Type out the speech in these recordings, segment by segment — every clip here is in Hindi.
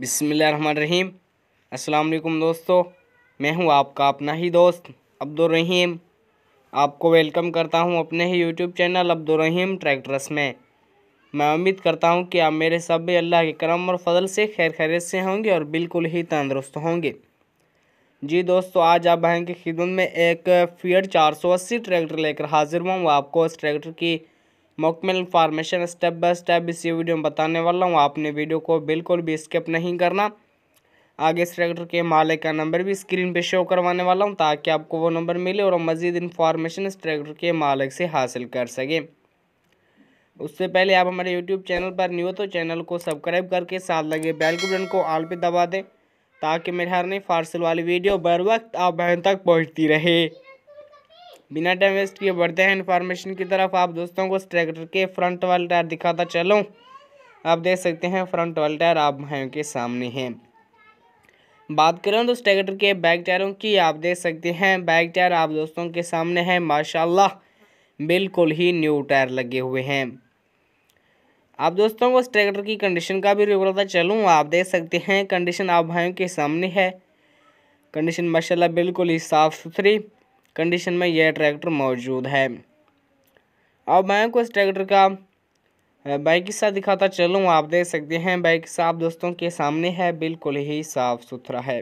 बिसमीम असलकुम दोस्तों मैं हूं आपका अपना ही दोस्त अब्दुलरहीम आपको वेलकम करता हूं अपने ही यूट्यूब चैनल अब्दुलरहीम ट्रैक्टर्स में मैं उम्मीद करता हूं कि आप मेरे सब अल्लाह के करम और फजल से खैर खैरत से होंगे और बिल्कुल ही तंदरुस्त होंगे जी दोस्तों आज आप बहन की खिदमत में एक सौ अस्सी ट्रैक्टर लेकर हाजिर हुआ हूँ आपको उस ट्रैक्टर की मॉकमेल फार्मेशन स्टेप बाय स्टेप इस वीडियो में बताने वाला हूँ आपने वीडियो को बिल्कुल भी स्किप नहीं करना आगे इस ट्रैक्टर के मालिक का नंबर भी स्क्रीन पे शो करवाने वाला हूँ ताकि आपको वो नंबर मिले और मज़ीद इन्फॉर्मेशन इस ट्रैक्टर के मालिक से हासिल कर सकें उससे पहले आप हमारे यूट्यूब चैनल पर न्यू हो तो चैनल को सब्सक्राइब करके साथ लगे बेल के बटन को आल पे दबा दें ताकि मेरे हर नई फारसल वाली वीडियो बर वक्त आप बहन तक पहुँचती रहे बिना टाइम वेस्ट किए बढ़ते हैं इन्फॉर्मेशन की तरफ आप दोस्तों को उस ट्रैक्टर के फ्रंट वाले टायर दिखाता चलो आप देख सकते हैं फ्रंट वाले टायर आप भाइयों के सामने हैं बात करें तो उस ट्रैक्टर के बैक टायरों की आप देख सकते हैं बैक टायर आप दोस्तों के सामने हैं माशाला बिल्कुल ही न्यू टायर लगे हुए हैं आप दोस्तों को उस ट्रैक्टर की कंडीशन का भी रिव्यू चलूँ आप देख सकते हैं कंडीशन आप भाइयों के सामने है कंडीशन माशाल्लाह बिल्कुल ही साफ़ सुथरी कंडीशन में यह ट्रैक्टर मौजूद है अब मैं इस ट्रैक्टर का बाइक हिस्सा दिखाता चलूँ आप देख सकते हैं बाइक हिस्सा आप दोस्तों के सामने है बिल्कुल ही साफ़ सुथरा है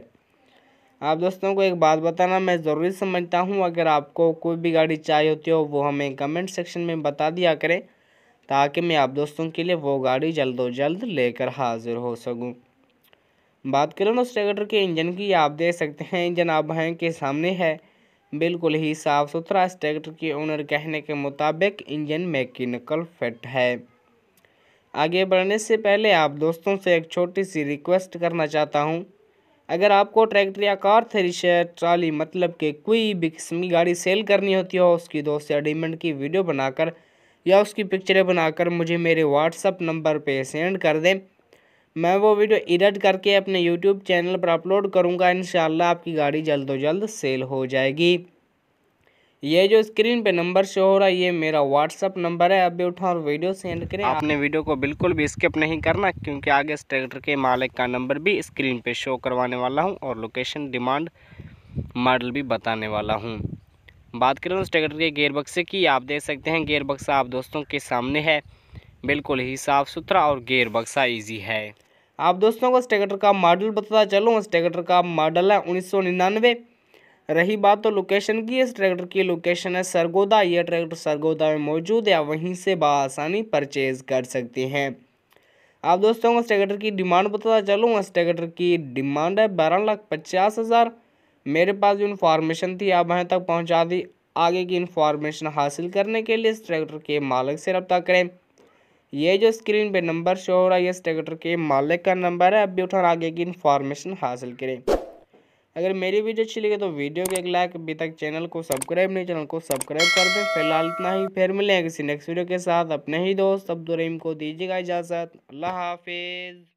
आप दोस्तों को एक बात बताना मैं ज़रूरी समझता हूँ अगर आपको कोई भी गाड़ी चाहिए होती हो वो हमें कमेंट सेक्शन में बता दिया करें ताकि मैं आप दोस्तों के लिए वो गाड़ी जल्द जल्द लेकर हाजिर हो सकूँ बात करें उस ट्रैक्टर के इंजन की आप देख सकते हैं इंजन आप भाई के सामने है बिल्कुल ही साफ सुथरा इस ट्रैक्टर के ओनर कहने के मुताबिक इंजन मैकेनिकल फिट है आगे बढ़ने से पहले आप दोस्तों से एक छोटी सी रिक्वेस्ट करना चाहता हूँ अगर आपको ट्रैक्टर या कार थ्री शेयर ट्राली मतलब कि कोई भी किस्म की गाड़ी सेल करनी होती हो उसकी दोस्त या डीमेंट की वीडियो बनाकर या उसकी पिक्चरें बनाकर मुझे मेरे व्हाट्सअप नंबर पे सेंड कर दें मैं वो वीडियो एडिट करके अपने यूट्यूब चैनल पर अपलोड करूँगा इन आपकी गाड़ी जल्द जल्द सेल हो जाएगी ये जो स्क्रीन पे नंबर शो हो रहा है ये मेरा व्हाट्सअप नंबर है अभी उठा और वीडियो सेंड करें आपने वीडियो को बिल्कुल भी स्किप नहीं करना क्योंकि आगे इस ट्रैक्टर के मालिक का नंबर भी स्क्रीन पे शो करवाने वाला हूँ और लोकेशन डिमांड मॉडल भी बताने वाला हूँ बात करें उस ट्रैक्टर के गेयर बक्से की आप देख सकते हैं गेयर बक्सा आप दोस्तों के सामने है बिल्कुल ही साफ़ सुथरा और गेयर बक्सा ईजी है आप दोस्तों को स्टेगटर का मॉडल बताता चलूँ इस का मॉडल है उन्नीस सौ निन्यानवे रही बात तो लोकेशन की इस ट्रैक्टर की लोकेशन है सरगोदा यह ट्रैक्टर सरगोदा में मौजूद है आप वहीं से बसानी परचेज कर सकते हैं आप दोस्तों को इस की डिमांड बताता चलूँ इस की डिमांड है बारह लाख पचास हज़ार मेरे पास जो इन्फॉर्मेशन थी आप वहाँ तक पहुँचा दी आगे की इन्फॉर्मेशन हासिल करने के लिए इस ट्रैक्टर के मालिक से रब्ता करें ये जो स्क्रीन पे नंबर शो हो रहा है ये स्टेगेटर के मालिक का नंबर है अब भी उठा आगे की इन्फॉर्मेशन हासिल करें अगर मेरी वीडियो अच्छी लगे तो वीडियो के एक लाइक अभी तक चैनल को सब्सक्राइब नहीं चैनल को सब्सक्राइब कर दें फिलहाल इतना ही फिर मिलेंगे किसी नेक्स्ट वीडियो के साथ अपने ही दोस्त अब्दुलरहीम को दीजिएगा इजाज़त अल्लाह हाफिज़